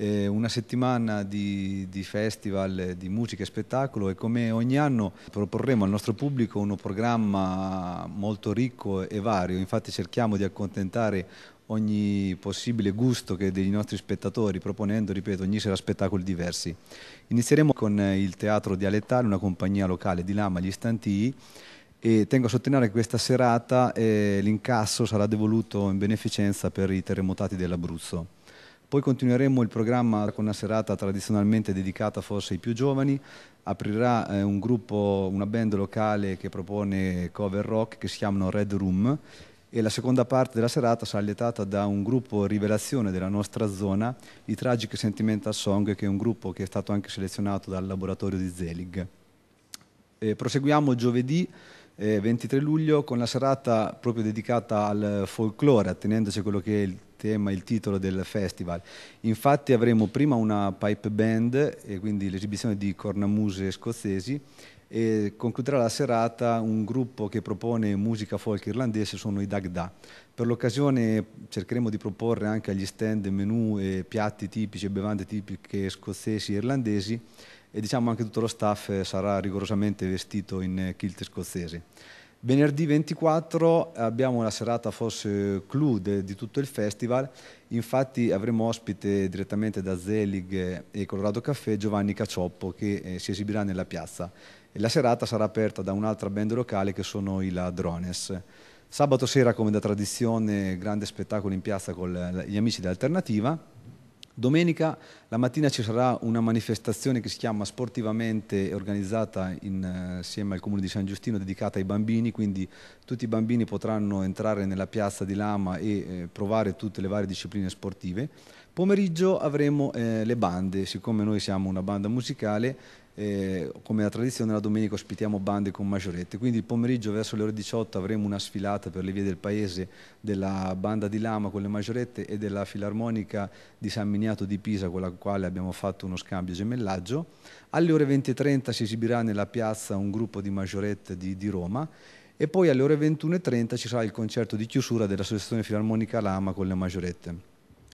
eh, una settimana di, di, festival di musica e spettacolo e come ogni anno proporremo al nostro pubblico uno programma molto ricco e vario, infatti cerchiamo di accontentare ogni possibile gusto che dei nostri spettatori, proponendo, ripeto, ogni sera spettacoli diversi. Inizieremo con il teatro dialettale, una compagnia locale di Lama, gli Stantii, e tengo a sottolineare che questa serata eh, l'incasso sarà devoluto in beneficenza per i terremotati dell'Abruzzo. Poi continueremo il programma con una serata tradizionalmente dedicata forse ai più giovani, aprirà eh, un gruppo, una band locale che propone cover rock che si chiamano Red Room e la seconda parte della serata sarà lietata da un gruppo rivelazione della nostra zona, i Tragic Sentimental Song, che è un gruppo che è stato anche selezionato dal laboratorio di Zelig. E proseguiamo giovedì 23 eh, luglio con la serata proprio dedicata al folklore, attenendosi a quello che è il tema, il titolo del festival. Infatti avremo prima una pipe band, e quindi l'esibizione di cornamuse scozzesi, e concluderà la serata un gruppo che propone musica folk irlandese, sono i Dagda. Per l'occasione cercheremo di proporre anche agli stand menù e piatti tipici e bevande tipiche scozzesi e irlandesi e diciamo anche tutto lo staff sarà rigorosamente vestito in kilt scozzese. Venerdì 24 abbiamo la serata forse clou de, di tutto il festival, infatti avremo ospite direttamente da Zelig e Colorado Caffè Giovanni Cacioppo che eh, si esibirà nella piazza. E la serata sarà aperta da un'altra band locale che sono i Ladrones. Sabato sera, come da tradizione, grande spettacolo in piazza con gli amici dell'Alternativa Domenica la mattina ci sarà una manifestazione che si chiama Sportivamente organizzata insieme eh, al Comune di San Giustino dedicata ai bambini, quindi tutti i bambini potranno entrare nella piazza di Lama e eh, provare tutte le varie discipline sportive. Pomeriggio avremo eh, le bande, siccome noi siamo una banda musicale eh, come la tradizione la domenica ospitiamo bande con maggiorette, quindi il pomeriggio verso le ore 18 avremo una sfilata per le vie del paese della banda di Lama con le maggiorette e della filarmonica di San Miniato di Pisa con la quale abbiamo fatto uno scambio gemellaggio. Alle ore 20.30 si esibirà nella piazza un gruppo di maggiorette di, di Roma e poi alle ore 21.30 ci sarà il concerto di chiusura dell'Associazione Filarmonica Lama con le maggiorette.